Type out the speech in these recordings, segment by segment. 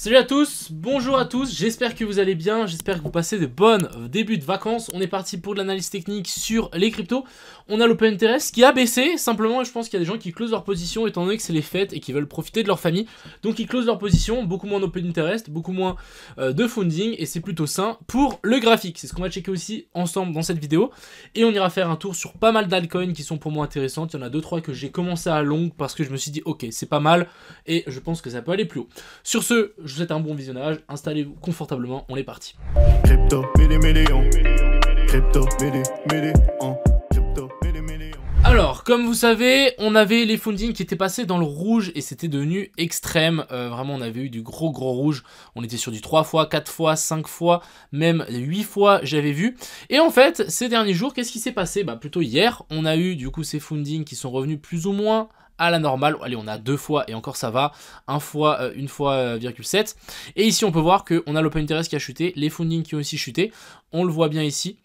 Salut à tous, bonjour à tous, j'espère que vous allez bien, j'espère que vous passez de bonnes euh, débuts de vacances. On est parti pour de l'analyse technique sur les cryptos. On a l'open interest qui a baissé, simplement je pense qu'il y a des gens qui closent leur position étant donné que c'est les fêtes et qui veulent profiter de leur famille. Donc ils closent leur position, beaucoup moins d'open interest, beaucoup moins euh, de funding et c'est plutôt sain pour le graphique. C'est ce qu'on va checker aussi ensemble dans cette vidéo. Et on ira faire un tour sur pas mal d'alcoins qui sont pour moi intéressantes. Il y en a 2-3 que j'ai commencé à longue parce que je me suis dit ok c'est pas mal et je pense que ça peut aller plus haut. Sur ce je vous souhaite un bon visionnage, installez-vous confortablement, on est parti. Alors, comme vous savez, on avait les fundings qui étaient passés dans le rouge et c'était devenu extrême. Euh, vraiment, on avait eu du gros, gros rouge. On était sur du 3 fois, 4 fois, 5 fois, même 8 fois, j'avais vu. Et en fait, ces derniers jours, qu'est-ce qui s'est passé Bah, plutôt hier, on a eu du coup ces fundings qui sont revenus plus ou moins à la normale. Allez, on a deux fois et encore ça va. Un fois, euh, une fois, euh, virgule Et ici, on peut voir qu'on a l'open interest qui a chuté, les funding qui ont aussi chuté. On le voit bien ici.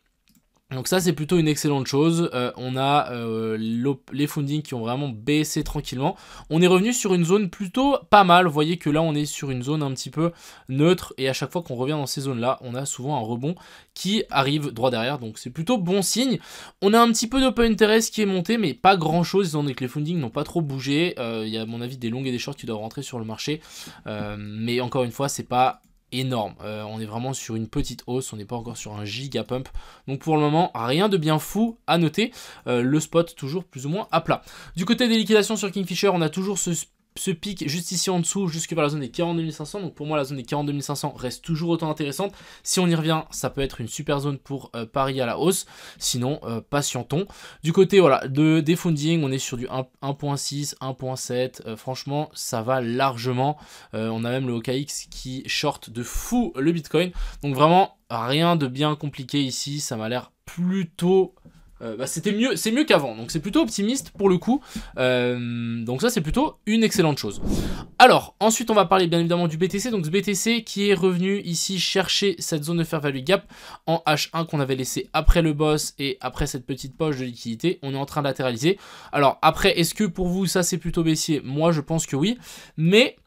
Donc ça c'est plutôt une excellente chose, euh, on a euh, les fundings qui ont vraiment baissé tranquillement. On est revenu sur une zone plutôt pas mal, vous voyez que là on est sur une zone un petit peu neutre et à chaque fois qu'on revient dans ces zones là, on a souvent un rebond qui arrive droit derrière, donc c'est plutôt bon signe. On a un petit peu d'open interest qui est monté mais pas grand chose ont dit que les fundings n'ont pas trop bougé, euh, il y a à mon avis des longues et des shorts qui doivent rentrer sur le marché, mais encore une fois c'est pas énorme. Euh, on est vraiment sur une petite hausse, on n'est pas encore sur un giga pump. Donc pour le moment, rien de bien fou à noter. Euh, le spot toujours plus ou moins à plat. Du côté des liquidations sur Kingfisher, on a toujours ce ce pic juste ici en dessous jusque vers la zone des 42 500. Donc pour moi la zone des 42 500 reste toujours autant intéressante. Si on y revient, ça peut être une super zone pour parier euh, Paris à la hausse. Sinon, euh, patientons. Du côté voilà, de, des funding, on est sur du 1.6, 1.7. Euh, franchement, ça va largement. on a même le OKX qui short de fou le Bitcoin. Donc vraiment, rien de bien compliqué ici. Ça m'a l'air plutôt euh, bah, c'était mieux, c'est mieux qu'avant. Donc c'est plutôt optimiste pour le coup. Euh, donc ça c'est plutôt une excellente chose. Alors ensuite on va parler bien évidemment du BTC. Donc ce BTC qui est revenu ici chercher cette zone de fair value gap en H1 qu'on avait laissé après le boss et après cette petite poche de liquidité. On est en train de latéraliser. Alors après est-ce que pour vous ça c'est plutôt baissier Moi je pense que oui. Mais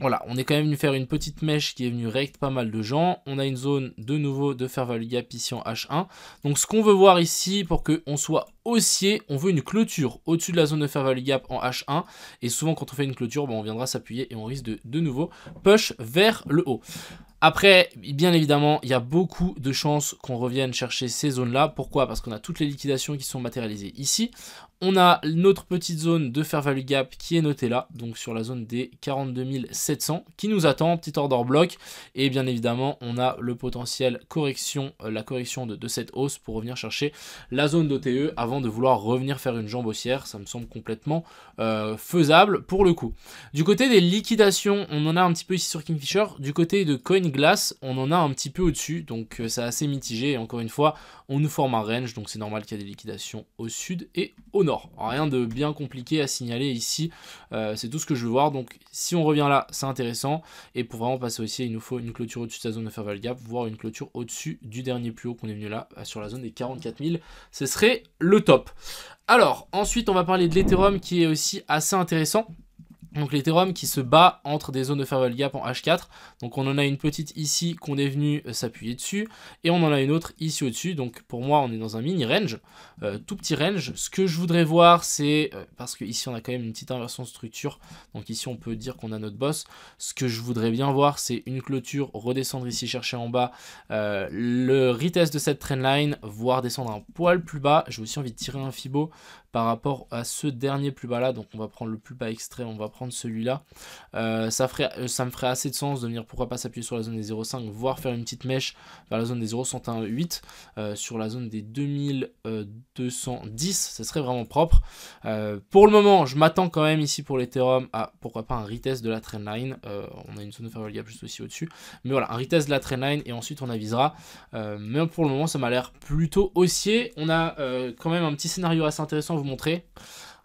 voilà, on est quand même venu faire une petite mèche qui est venue recte pas mal de gens. On a une zone de nouveau de value gap ici en H1. Donc ce qu'on veut voir ici, pour qu'on soit haussier, on veut une clôture au-dessus de la zone de value gap en H1. Et souvent quand on fait une clôture, bon, on viendra s'appuyer et on risque de de nouveau push vers le haut. Après, bien évidemment, il y a beaucoup de chances qu'on revienne chercher ces zones-là. Pourquoi Parce qu'on a toutes les liquidations qui sont matérialisées ici. On a notre petite zone de fair value gap qui est notée là, donc sur la zone des 42 700 qui nous attend, petit order block. Et bien évidemment, on a le potentiel correction, euh, la correction de, cette hausse pour revenir chercher la zone d'OTE avant de vouloir revenir faire une jambe haussière. Ça me semble complètement euh, faisable pour le coup. Du côté des liquidations, on en a un petit peu ici sur Kingfisher. Du côté de Coin Glass, on en a un petit peu au-dessus, donc euh, c'est assez mitigé. Et encore une fois, on nous forme un range, donc c'est normal qu'il y ait des liquidations au sud et au nord. Rien de bien compliqué à signaler ici, euh, c'est tout ce que je veux voir. Donc si on revient là, c'est intéressant. Et pour vraiment passer aussi, il nous faut une clôture au-dessus de la zone de Ferval Gap, voire une clôture au-dessus du dernier plus haut qu'on est venu là, sur la zone des 44 000. Ce serait le top. Alors, ensuite, on va parler de l'Ethereum qui est aussi assez intéressant. Donc l'Ethereum qui se bat entre des zones de farewell gap en H4. Donc on en a une petite ici qu'on est venu euh, s'appuyer dessus. Et on en a une autre ici au-dessus. Donc pour moi on est dans un mini range. Euh, tout petit range. Ce que je voudrais voir c'est... Euh, parce que ici on a quand même une petite inversion de structure. Donc ici on peut dire qu'on a notre boss. Ce que je voudrais bien voir c'est une clôture. Redescendre ici chercher en bas le retest de cette trendline. Voire descendre un poil plus bas. J'ai aussi envie de tirer un Fibo par rapport à ce dernier plus bas là. Donc on va prendre le plus bas extrait, on va prendre celui-là. Euh, ça, ferait, euh, ça me ferait assez de sens de venir pourquoi pas s'appuyer sur la zone des 0,5, voire faire une petite mèche vers la zone des 0.118, euh, sur la zone des 2210. ça serait vraiment propre. pour le moment, je m'attends quand même ici pour l'Ethereum à pourquoi pas un retest de la trendline. on a une zone de favorable juste aussi au-dessus. Mais voilà, un retest de la trendline et ensuite on avisera. mais pour le moment, ça m'a l'air plutôt haussier. On a quand même un petit scénario assez intéressant montrer.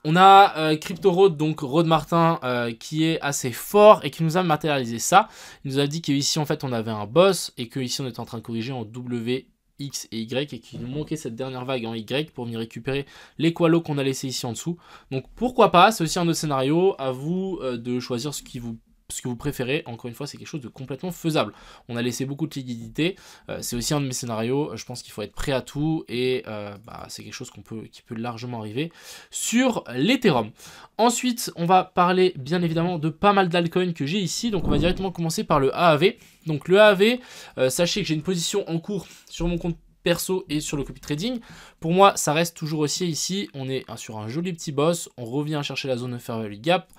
On a euh, Crypto Road, donc Road Martin, euh, qui est assez fort et qui nous a matérialisé ça. Il nous a dit qu'ici, en fait, on avait un boss et qu'ici, on était en train de corriger en W, X et Y et qu'il nous manquait cette dernière vague en Y pour venir récupérer les koalos qu'on a laissé ici en dessous. Donc, pourquoi pas, c'est aussi un autre scénario. À vous euh, de choisir ce qui vous ce que vous préférez, encore une fois, c'est quelque chose de complètement faisable. On a laissé beaucoup de liquidité, euh, c'est aussi un de mes scénarios, je pense qu'il faut être prêt à tout et euh, bah, c'est quelque chose peut, qui peut largement arriver sur l'Ethereum. Ensuite, on va parler bien évidemment de pas mal d'alcoins que j'ai ici, donc on va directement commencer par le AAV. Donc le AAV, euh, sachez que j'ai une position en cours sur mon compte perso et sur le copy trading. Pour moi, ça reste toujours aussi ici. On est hein, sur un joli petit boss. On revient chercher la zone de fair value gap.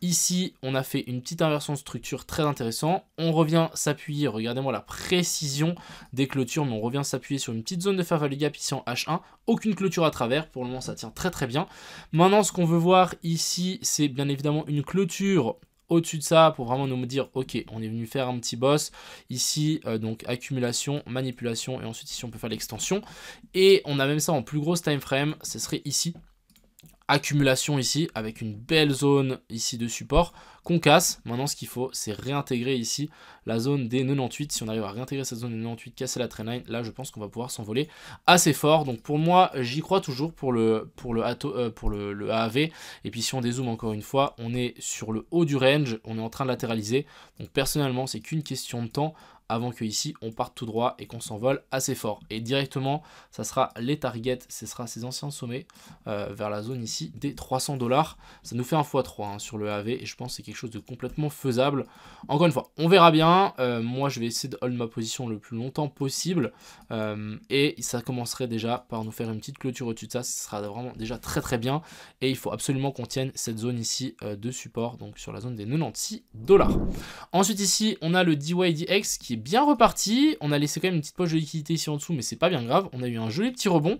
Ici, on a fait une petite inversion de structure très intéressant. On revient s'appuyer, regardez-moi la précision des clôtures, mais on revient s'appuyer sur une petite zone de fair value gap ici en H1. Aucune clôture à travers, pour le moment ça tient très très bien. Maintenant, ce qu'on veut voir ici, c'est bien évidemment une clôture au-dessus de ça pour vraiment nous dire ok on est venu faire un petit boss ici euh, donc accumulation manipulation et ensuite ici on peut faire l'extension et on a même ça en plus grosse time frame ce serait ici accumulation ici avec une belle zone ici de support qu'on casse. Maintenant, ce qu'il faut, c'est réintégrer ici la zone des 98. Si on arrive à réintégrer cette zone des 98, casser la line, là, je pense qu'on va pouvoir s'envoler assez fort. Donc pour moi, j'y crois toujours pour le pour le euh, pour le, AAV. Et puis si on dézoome encore une fois, on est sur le haut du range, on est en train de latéraliser. Donc personnellement, c'est qu'une question de temps avant que ici on parte tout droit et qu'on s'envole assez fort. Et directement, ça sera les targets, ce sera ces anciens sommets euh, vers la zone ici des 300 dollars. Ça nous fait un x3 hein, sur le AV et je pense que c'est chose de complètement faisable. Encore une fois, on verra bien. Euh, moi, je vais essayer de hold ma position le plus longtemps possible. Euh, et ça commencerait déjà par nous faire une petite clôture au-dessus de ça. Ce sera vraiment déjà très très bien. Et il faut absolument qu'on tienne cette zone ici euh, de support, donc sur la zone des 96 dollars. Ensuite ici, on a le DYDX qui est bien reparti. On a laissé quand même une petite poche de liquidité ici en dessous, mais c'est pas bien grave. On a eu un joli petit rebond.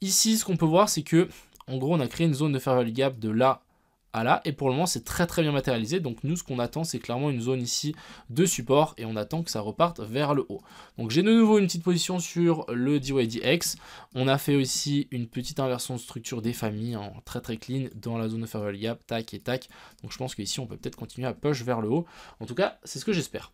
Ici, ce qu'on peut voir, c'est que en gros, on a créé une zone de fair value gap de là là. Et pour le moment, c'est très très bien matérialisé. Donc nous, ce qu'on attend, c'est clairement une zone ici de support et on attend que ça reparte vers le haut. Donc j'ai de nouveau une petite position sur le DYDX. On a fait aussi une petite inversion de structure des familles en hein, très très clean dans la zone de Gap, tac et tac. Donc je pense qu'ici, on peut peut-être continuer à push vers le haut. En tout cas, c'est ce que j'espère.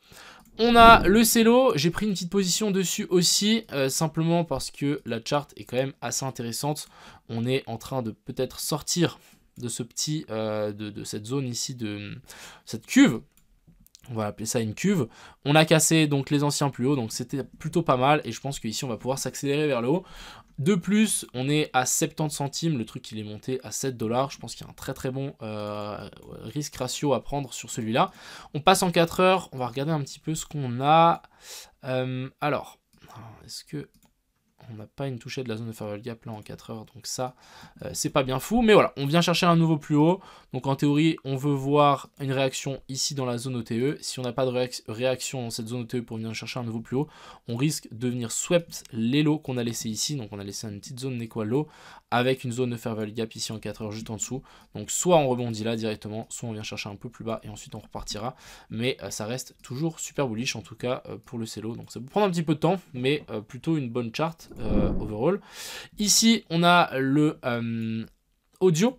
On a le cello, j'ai pris une petite position dessus aussi, euh, simplement parce que la charte est quand même assez intéressante. On est en train de peut-être sortir de ce petit, euh, de, cette zone ici, de cette cuve. On va appeler ça une cuve. On a cassé donc les anciens plus haut, donc c'était plutôt pas mal. Et je pense qu'ici, on va pouvoir s'accélérer vers le haut. De plus, on est à 70 centimes, le truc il est monté à 7 dollars. Je pense qu'il y a un très très bon euh, risque ratio à prendre sur celui-là. On passe en 4 heures, on va regarder un petit peu ce qu'on a. Euh, alors, est-ce que on n'a pas une touchée de la zone de Ferval gap là en 4 heures, donc ça, euh, c'est pas bien fou. Mais voilà, on vient chercher un nouveau plus haut. Donc en théorie, on veut voir une réaction ici dans la zone OTE. Si on n'a pas de réaction dans cette zone OTE pour venir chercher un nouveau plus haut, on risque de venir swept les lots qu'on a laissés ici. Donc on a laissé une petite zone quoi low avec une zone de fair gap ici en 4 heures juste en dessous. Donc soit on rebondit là directement, soit on vient chercher un peu plus bas et ensuite on repartira. Mais euh, ça reste toujours super bullish en tout cas euh, pour le cello. Donc ça peut prendre un petit peu de temps, mais plutôt une bonne charte euh, overall. Ici, on a le euh, audio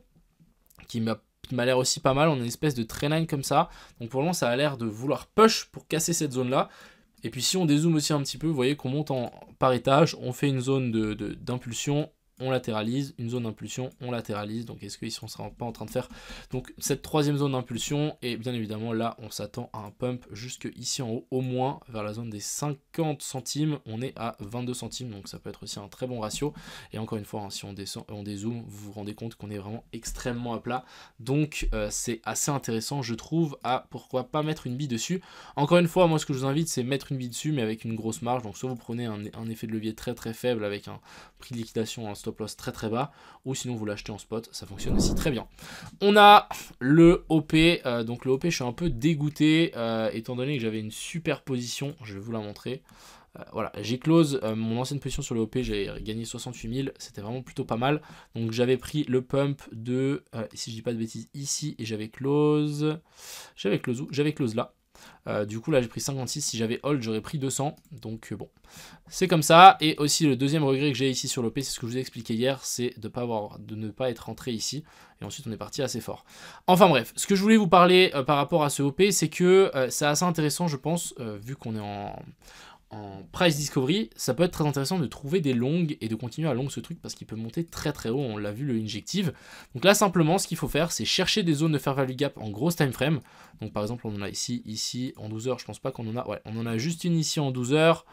qui m'a l'air aussi pas mal. On a une espèce de line comme ça. Donc pour le moment, ça a l'air de vouloir push pour casser cette zone-là. Et puis si on dézoome aussi un petit peu, vous voyez qu'on monte en, par étage, on fait une zone d'impulsion, de, d'impulsion on latéralise, une zone d'impulsion, on latéralise. Donc est-ce qu'ils ne sera pas en train de faire donc cette troisième zone d'impulsion Et bien évidemment là on s'attend à un pump jusque ici en haut au moins vers la zone des 50 centimes. On est à 22 centimes donc ça peut être aussi un très bon ratio. Et encore une fois hein, si on descend, on dézoome, vous vous rendez compte qu'on est vraiment extrêmement à plat. Donc euh, c'est assez intéressant je trouve à pourquoi pas mettre une bille dessus. Encore une fois moi ce que je vous invite c'est mettre une bille dessus mais avec une grosse marge. Donc soit vous prenez un, un effet de levier très très faible avec un prix de liquidation, un stop place très très bas, ou sinon vous l'achetez en spot, ça fonctionne aussi très bien. On a le OP, euh, donc le OP je suis un peu dégoûté, euh, étant donné que j'avais une super position, je vais vous la montrer. Euh, voilà, j'ai close mon ancienne position sur le OP, j'ai gagné 68 000, c'était vraiment plutôt pas mal. Donc j'avais pris le pump de, si je dis pas de bêtises, ici, et j'avais close, j'avais close où J'avais close là. Euh, du coup, là, j'ai pris 56. Si j'avais hold, j'aurais pris 200. Donc, euh, bon, c'est comme ça. Et aussi, le deuxième regret que j'ai ici sur l'OP, c'est ce que je vous ai expliqué hier, c'est de, pas de ne pas être rentré ici. Et ensuite, on est parti assez fort. Enfin bref, ce que je voulais vous parler euh, par rapport à ce OP, c'est que c'est assez intéressant, je pense, vu qu'on est en en price discovery, ça peut être très intéressant de trouver des longues et de continuer à longue ce truc parce qu'il peut monter très très haut, on l'a vu le injective. Donc là simplement ce qu'il faut faire c'est chercher des zones de fair value gap en grosse time frame. Donc par exemple on en a ici, ici en 12 heures, je pense pas qu'on en a, ouais, on en a juste une ici en 12 heures.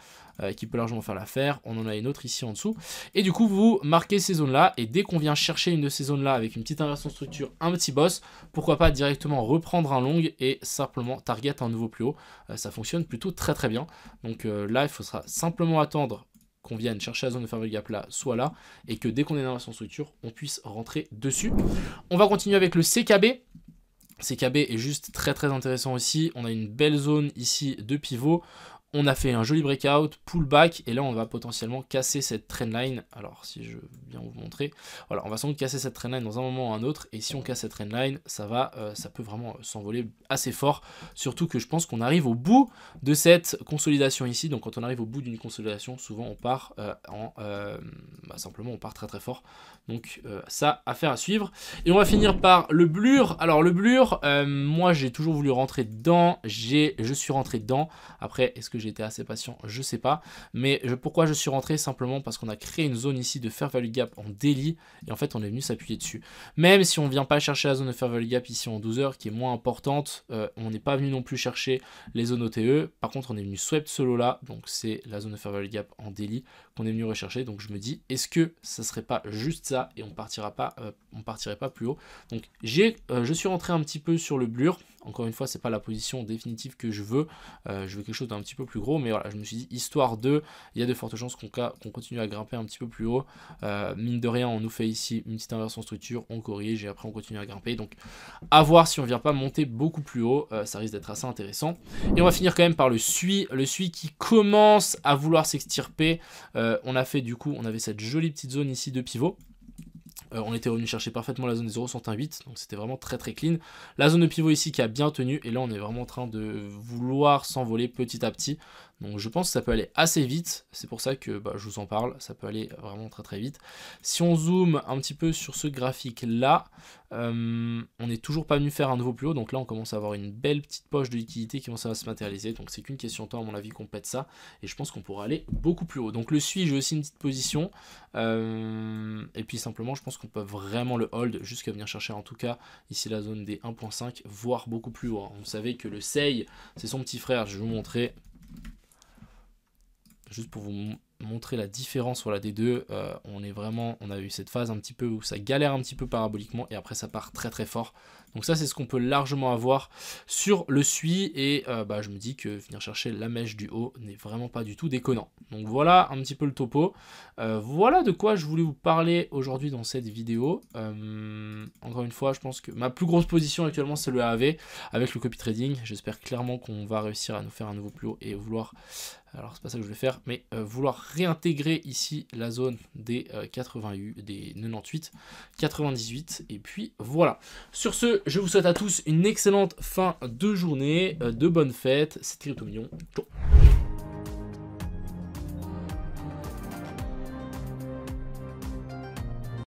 Euh, qui peut largement faire l'affaire. On en a une autre ici en dessous. Et du coup, vous marquez ces zones-là, et dès qu'on vient chercher une de ces zones-là avec une petite inversion structure, un petit boss, pourquoi pas directement reprendre un long et simplement target un nouveau plus haut. Euh, ça fonctionne plutôt très très bien. Donc euh, là, il faudra simplement attendre qu'on vienne chercher la zone de ferme gap là, soit là, et que dès qu'on est dans la structure, on puisse rentrer dessus. On va continuer avec le CKB. CKB est juste très très intéressant aussi. On a une belle zone ici de pivot on a fait un joli breakout, pullback, et là on va potentiellement casser cette trendline. Alors si je viens vous montrer, voilà, on va sans doute casser cette trendline dans un moment ou un autre, et si on casse cette trendline, ça va, euh, ça peut vraiment euh, s'envoler assez fort. Surtout que je pense qu'on arrive au bout de cette consolidation ici. Donc quand on arrive au bout d'une consolidation, souvent on part euh, en bah, simplement on part très très fort. Donc ça, à faire à suivre. Et on va finir par le blur. Alors le blur, moi j'ai toujours voulu rentrer dedans, j'ai je suis rentré dedans. Après, est-ce que j'étais assez patient, je sais pas. Mais je, pourquoi je suis rentré Simplement parce qu'on a créé une zone ici de fair value gap en daily et en fait on est venu s'appuyer dessus. Même si on vient pas chercher la zone de fair value gap ici en 12 heures qui est moins importante, euh, on n'est pas venu non plus chercher les zones OTE. Par contre on est venu swept solo là, donc c'est la zone de fair value gap en daily qu'on est venu rechercher. Donc je me dis est-ce que ça serait pas juste ça et on partira pas, euh, on partirait pas plus haut. Donc j'ai, euh, je suis rentré un petit peu sur le blur. Encore une fois c'est pas la position définitive que je veux. je veux quelque chose d'un petit peu plus plus gros, mais voilà, je me suis dit, histoire de, il y a de fortes chances qu'on continue à grimper un petit peu plus haut. Euh, mine de rien, on nous fait ici une petite inversion structure, on corrige et après on continue à grimper. Donc, à voir si on vient pas monter beaucoup plus haut, euh, ça risque d'être assez intéressant. Et on va finir quand même par le SUI, le SUI qui commence à vouloir s'extirper. Euh, on a fait du coup, on avait cette jolie petite zone ici de pivot. Euh, on était revenu chercher parfaitement la zone des 0-10-8, donc c'était vraiment très très clean. La zone de pivot ici qui a bien tenu, et là on est vraiment en train de vouloir s'envoler petit à petit. Donc je pense que ça peut aller assez vite, c'est pour ça que bah, je vous en parle, ça peut aller vraiment très très vite. Si on zoome un petit peu sur ce graphique là, euh, on n'est toujours pas venu faire un nouveau plus haut, donc là on commence à avoir une belle petite poche de liquidité qui commence à se matérialiser, donc c'est qu'une question de temps à mon avis qu'on pète ça, et je pense qu'on pourra aller beaucoup plus haut. Donc le suis, j'ai aussi une petite position, euh, et puis simplement je pense qu'on peut vraiment le hold jusqu'à venir chercher en tout cas ici la zone des 1.5, voire beaucoup plus haut. Hein. Vous savez que le SEI, c'est son petit frère, je vais vous montrer Juste pour vous montrer la différence sur la D2, on est vraiment, on a eu cette phase un petit peu où ça galère un petit peu paraboliquement et après ça part très très fort. Donc ça, c'est ce qu'on peut largement avoir sur le SUI. Et euh, bah, je me dis que venir chercher la mèche du haut n'est vraiment pas du tout déconnant. Donc voilà un petit peu le topo. Euh, voilà de quoi je voulais vous parler aujourd'hui dans cette vidéo. Euh, encore une fois, je pense que ma plus grosse position actuellement, c'est le AAV avec le copy trading. J'espère clairement qu'on va réussir à nous faire un nouveau plus haut et vouloir alors c'est pas ça que je vais faire, mais vouloir réintégrer ici la zone des des 98, 98, et puis voilà. Sur ce, je vous souhaite à tous une excellente fin de journée, euh, de bonnes fêtes. C'était Crypto Ciao